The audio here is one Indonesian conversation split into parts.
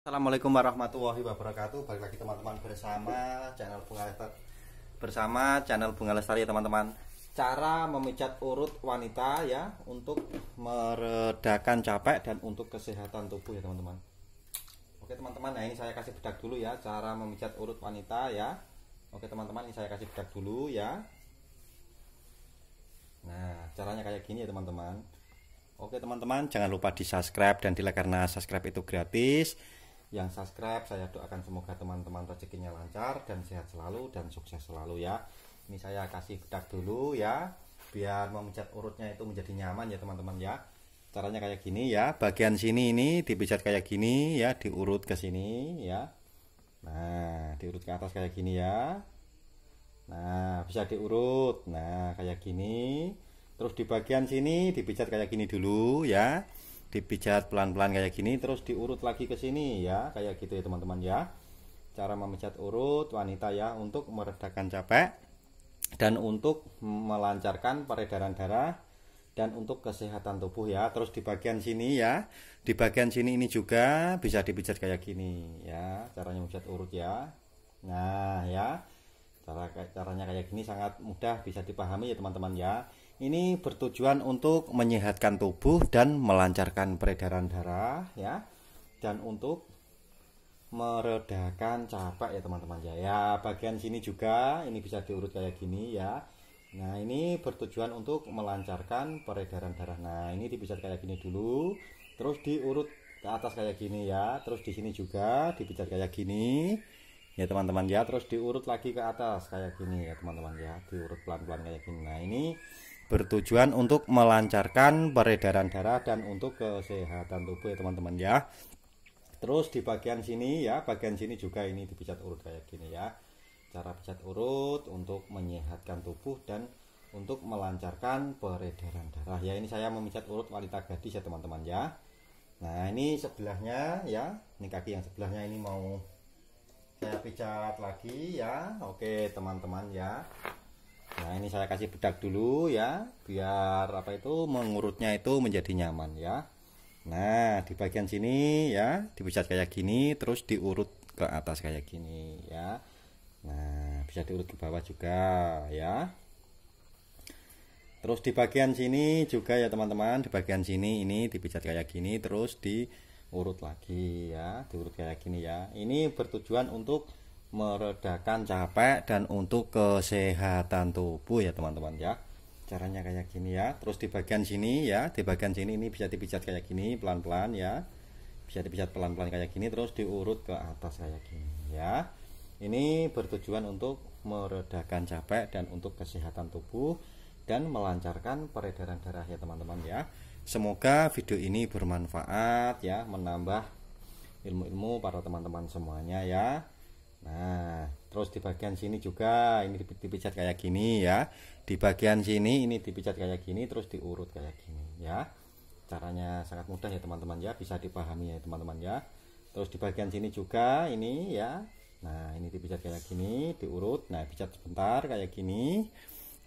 Assalamualaikum warahmatullahi wabarakatuh. Balik lagi teman-teman bersama channel Bunga Lestari. Bersama channel Bunga Lestari ya teman-teman. Cara memijat urut wanita ya untuk meredakan capek dan untuk kesehatan tubuh ya teman-teman. Oke teman-teman, nah ini saya kasih bedak dulu ya cara memijat urut wanita ya. Oke teman-teman, ini saya kasih bedak dulu ya. Nah, caranya kayak gini ya teman-teman. Oke teman-teman, jangan lupa di subscribe dan di like karena subscribe itu gratis yang subscribe saya doakan semoga teman-teman rezekinya lancar dan sehat selalu dan sukses selalu ya ini saya kasih bedak dulu ya biar memencet urutnya itu menjadi nyaman ya teman-teman ya caranya kayak gini ya bagian sini ini dipijat kayak gini ya diurut ke sini ya nah diurut ke atas kayak gini ya nah bisa diurut nah kayak gini terus di bagian sini dipijat kayak gini dulu ya dipijat pelan-pelan kayak gini terus diurut lagi ke sini ya kayak gitu ya teman-teman ya cara memijat urut wanita ya untuk meredakan capek dan untuk melancarkan peredaran darah dan untuk kesehatan tubuh ya terus di bagian sini ya di bagian sini ini juga bisa dipijat kayak gini ya caranya memijat urut ya nah ya cara caranya kayak gini sangat mudah bisa dipahami ya teman-teman ya ini bertujuan untuk menyehatkan tubuh dan melancarkan peredaran darah ya dan untuk meredakan capek ya teman-teman ya. ya bagian sini juga ini bisa diurut kayak gini ya nah ini bertujuan untuk melancarkan peredaran darah nah ini dipijat kayak gini dulu terus diurut ke atas kayak gini ya terus di sini juga dipijat kayak gini ya teman-teman ya terus diurut lagi ke atas kayak gini ya teman-teman ya diurut pelan-pelan kayak gini nah ini bertujuan untuk melancarkan peredaran darah dan untuk kesehatan tubuh ya teman-teman ya. Terus di bagian sini ya, bagian sini juga ini dipijat urut kayak gini ya. Cara pijat urut untuk menyehatkan tubuh dan untuk melancarkan peredaran darah ya. Ini saya memijat urut wanita gadis ya teman-teman ya. Nah ini sebelahnya ya, ini kaki yang sebelahnya ini mau saya pijat lagi ya. Oke teman-teman ya. Nah, ini saya kasih bedak dulu ya, biar apa itu mengurutnya itu menjadi nyaman ya. Nah, di bagian sini ya, dibucat kayak gini terus diurut ke atas kayak gini ya. Nah, bisa diurut ke bawah juga ya. Terus di bagian sini juga ya teman-teman, di bagian sini ini dipijat kayak gini terus diurut lagi ya, diurut kayak gini ya. Ini bertujuan untuk meredakan capek dan untuk kesehatan tubuh ya teman-teman ya caranya kayak gini ya terus di bagian sini ya di bagian sini ini bisa dipijat kayak gini pelan-pelan ya bisa dipijat pelan-pelan kayak gini terus diurut ke atas kayak gini ya ini bertujuan untuk meredakan capek dan untuk kesehatan tubuh dan melancarkan peredaran darah ya teman-teman ya semoga video ini bermanfaat ya menambah ilmu-ilmu para teman-teman semuanya ya Nah, terus di bagian sini juga ini dipijat kayak gini ya. Di bagian sini ini dipijat kayak gini terus diurut kayak gini ya. Caranya sangat mudah ya teman-teman ya, bisa dipahami ya teman-teman ya. Terus di bagian sini juga ini ya. Nah, ini dipijat kayak gini, diurut. Nah, pijat sebentar kayak gini.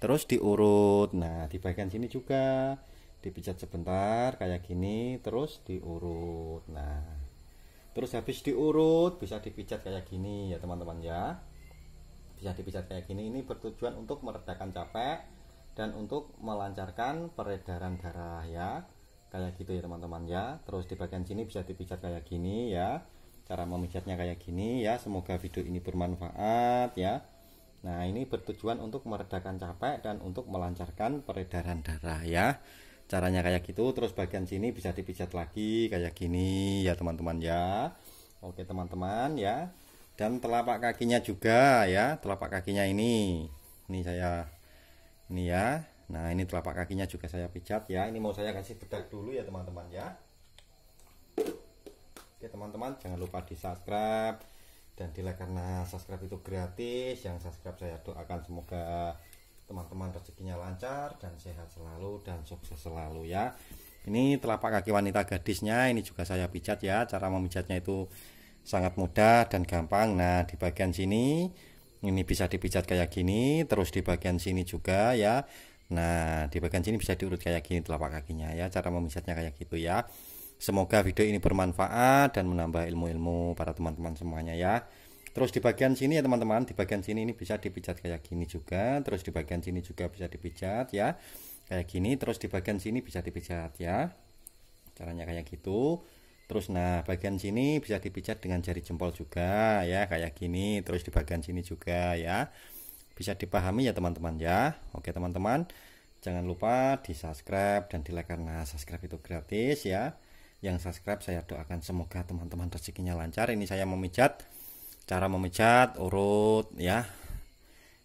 Terus diurut. Nah, di bagian sini juga dipijat sebentar kayak gini terus diurut. Nah, terus habis diurut bisa dipijat kayak gini ya teman-teman ya bisa dipijat kayak gini ini bertujuan untuk meredakan capek dan untuk melancarkan peredaran darah ya kayak gitu ya teman-teman ya terus di bagian sini bisa dipijat kayak gini ya cara memijatnya kayak gini ya semoga video ini bermanfaat ya nah ini bertujuan untuk meredakan capek dan untuk melancarkan peredaran darah ya caranya kayak gitu terus bagian sini bisa dipijat lagi kayak gini ya teman-teman ya oke teman-teman ya dan telapak kakinya juga ya telapak kakinya ini ini saya ini ya nah ini telapak kakinya juga saya pijat ya ini mau saya kasih bedak dulu ya teman-teman ya oke teman-teman jangan lupa di subscribe dan di like karena subscribe itu gratis yang subscribe saya doakan semoga teman-teman rezekinya lancar dan sehat selalu dan sukses selalu ya ini telapak kaki wanita gadisnya ini juga saya pijat ya cara memijatnya itu sangat mudah dan gampang nah di bagian sini ini bisa dipijat kayak gini terus di bagian sini juga ya nah di bagian sini bisa diurut kayak gini telapak kakinya ya cara memijatnya kayak gitu ya semoga video ini bermanfaat dan menambah ilmu-ilmu para teman-teman semuanya ya Terus di bagian sini ya teman-teman, di bagian sini ini bisa dipijat kayak gini juga, terus di bagian sini juga bisa dipijat ya. Kayak gini, terus di bagian sini bisa dipijat ya. Caranya kayak gitu. Terus nah, bagian sini bisa dipijat dengan jari jempol juga ya, kayak gini, terus di bagian sini juga ya. Bisa dipahami ya teman-teman ya. Oke teman-teman. Jangan lupa di subscribe dan di like karena subscribe itu gratis ya yang subscribe saya doakan semoga teman-teman rezekinya lancar ini saya memijat cara memecat urut ya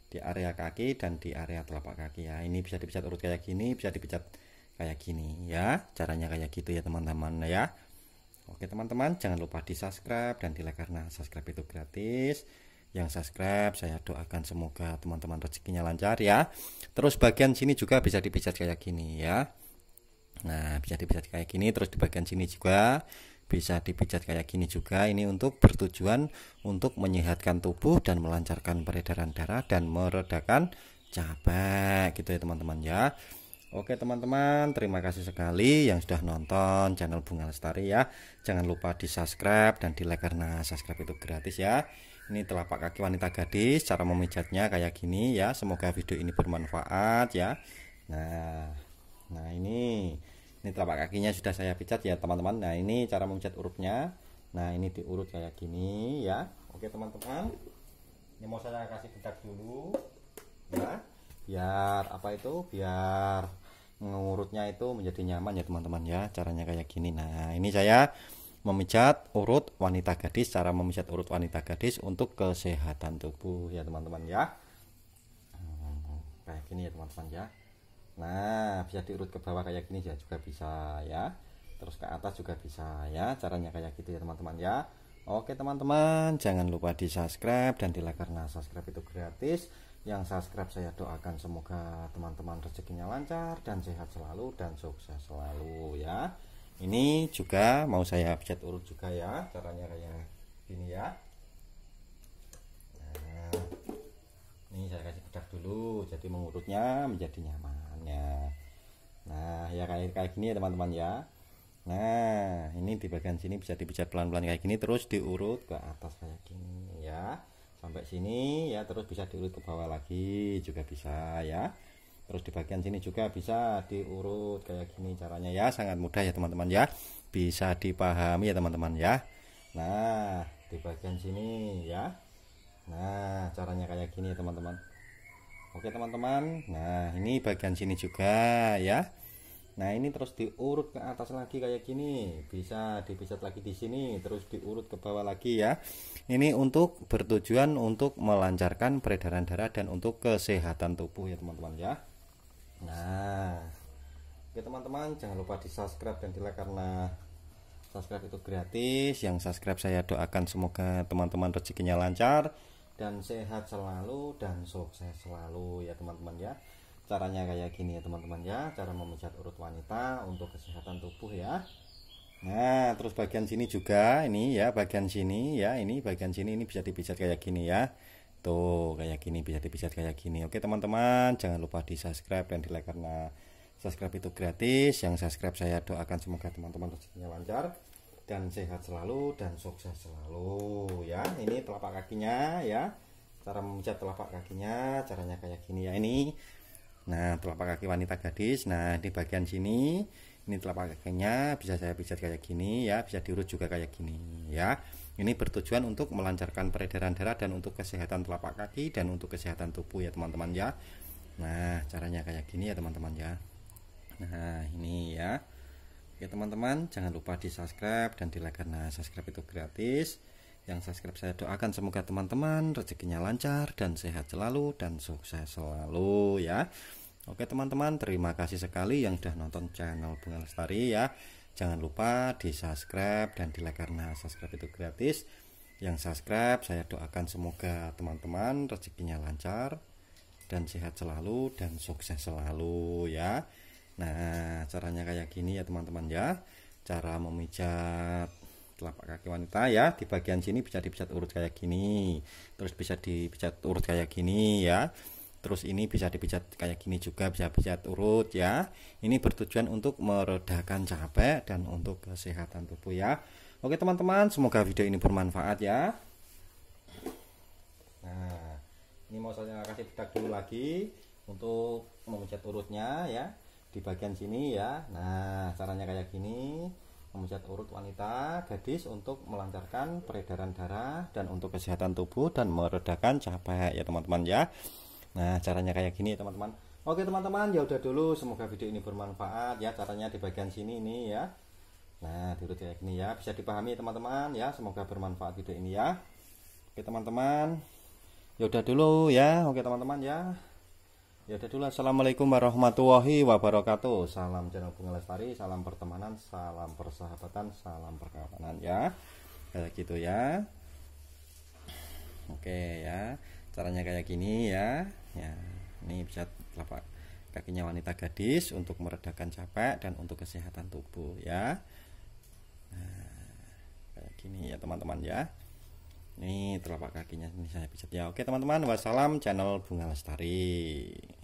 di area kaki dan di area telapak kaki ya ini bisa dipecat urut kayak gini bisa dipecat kayak gini ya caranya kayak gitu ya teman-teman ya oke teman-teman jangan lupa di subscribe dan di like karena subscribe itu gratis yang subscribe saya doakan semoga teman-teman rezekinya lancar ya terus bagian sini juga bisa dipijat kayak gini ya nah bisa dipijat kayak gini terus di bagian sini juga bisa dipijat kayak gini juga ini untuk bertujuan untuk menyehatkan tubuh dan melancarkan peredaran darah dan meredakan capek gitu ya teman-teman ya Oke teman-teman, terima kasih sekali yang sudah nonton channel Bunga Lestari ya. Jangan lupa di subscribe dan di like karena subscribe itu gratis ya. Ini telapak kaki wanita gadis, cara memijatnya kayak gini ya. Semoga video ini bermanfaat ya. Nah, nah ini ini telapak kakinya sudah saya pijat ya teman-teman nah ini cara memijat urutnya nah ini diurut kayak gini ya oke teman-teman ini mau saya kasih bedak dulu ya biar apa itu biar mengurutnya itu menjadi nyaman ya teman-teman ya caranya kayak gini nah ini saya memijat urut wanita gadis cara memijat urut wanita gadis untuk kesehatan tubuh ya teman-teman ya kayak gini ya teman-teman ya Nah, bisa diurut ke bawah kayak gini ya juga bisa ya. Terus ke atas juga bisa ya. Caranya kayak gitu ya teman-teman ya. Oke teman-teman, jangan lupa di subscribe dan di like karena subscribe itu gratis. Yang subscribe saya doakan semoga teman-teman rezekinya lancar dan sehat selalu dan sukses selalu ya. Ini juga mau saya pijat urut juga ya, caranya kayak gini ya. Nah, ini saya kasih bedak dulu, jadi mengurutnya menjadi nyaman nah ya kayak kayak gini ya teman-teman ya nah ini di bagian sini bisa dipijat pelan-pelan kayak gini terus diurut ke atas kayak gini ya sampai sini ya terus bisa diurut ke bawah lagi juga bisa ya terus di bagian sini juga bisa diurut kayak gini caranya ya sangat mudah ya teman-teman ya bisa dipahami ya teman-teman ya nah di bagian sini ya nah caranya kayak gini ya teman-teman oke teman-teman nah ini bagian sini juga ya Nah, ini terus diurut ke atas lagi kayak gini. Bisa dipisat lagi di sini, terus diurut ke bawah lagi ya. Ini untuk bertujuan untuk melancarkan peredaran darah dan untuk kesehatan tubuh ya, teman-teman ya. Nah, oke teman-teman, jangan lupa di-subscribe dan di-like karena subscribe itu gratis. Yang subscribe saya doakan semoga teman-teman rezekinya lancar dan sehat selalu dan sukses selalu ya, teman-teman ya caranya kayak gini ya teman-teman ya cara memijat urut wanita untuk kesehatan tubuh ya nah terus bagian sini juga ini ya bagian sini ya ini bagian sini ini bisa dipijat kayak gini ya tuh kayak gini bisa dipijat kayak gini oke teman-teman jangan lupa di subscribe dan di like karena subscribe itu gratis yang subscribe saya doakan semoga teman-teman rezekinya lancar dan sehat selalu dan sukses selalu ya ini telapak kakinya ya cara memijat telapak kakinya caranya kayak gini ya ini Nah, telapak kaki wanita gadis. Nah, di bagian sini ini telapak kakinya bisa saya pijat kayak gini ya, bisa diurut juga kayak gini ya. Ini bertujuan untuk melancarkan peredaran darah dan untuk kesehatan telapak kaki dan untuk kesehatan tubuh ya, teman-teman ya. Nah, caranya kayak gini ya, teman-teman ya. Nah, ini ya. Oke, teman-teman, jangan lupa di-subscribe dan di-like karena subscribe itu gratis yang subscribe saya doakan semoga teman-teman rezekinya lancar dan sehat selalu dan sukses selalu ya oke teman-teman terima kasih sekali yang sudah nonton channel Bunga Lestari ya jangan lupa di subscribe dan di like karena subscribe itu gratis yang subscribe saya doakan semoga teman-teman rezekinya lancar dan sehat selalu dan sukses selalu ya nah caranya kayak gini ya teman-teman ya cara memijat telapak kaki wanita ya di bagian sini bisa dipijat urut kayak gini terus bisa dipijat urut kayak gini ya terus ini bisa dipijat kayak gini juga bisa pijat urut ya ini bertujuan untuk meredakan capek dan untuk kesehatan tubuh ya oke teman-teman semoga video ini bermanfaat ya nah ini mau saya kasih bedak dulu lagi untuk memijat urutnya ya di bagian sini ya nah caranya kayak gini memecat urut wanita gadis untuk melancarkan peredaran darah dan untuk kesehatan tubuh dan meredakan capek ya teman-teman ya nah caranya kayak gini teman-teman oke teman-teman ya udah dulu semoga video ini bermanfaat ya caranya di bagian sini ini ya nah diurut kayak gini ya bisa dipahami teman-teman ya semoga bermanfaat video ini ya oke teman-teman ya udah dulu ya oke teman-teman ya Ya udah Assalamualaikum warahmatullahi wabarakatuh Salam channel Bunga Lestari Salam pertemanan Salam persahabatan Salam perkawanan ya Kayak gitu ya Oke ya Caranya kayak gini ya Ya Ini bisa telapak kakinya wanita gadis Untuk meredakan capek Dan untuk kesehatan tubuh ya Nah Kayak gini ya teman-teman ya ini telapak kakinya ini saya pijat ya oke teman-teman wassalam channel bunga lestari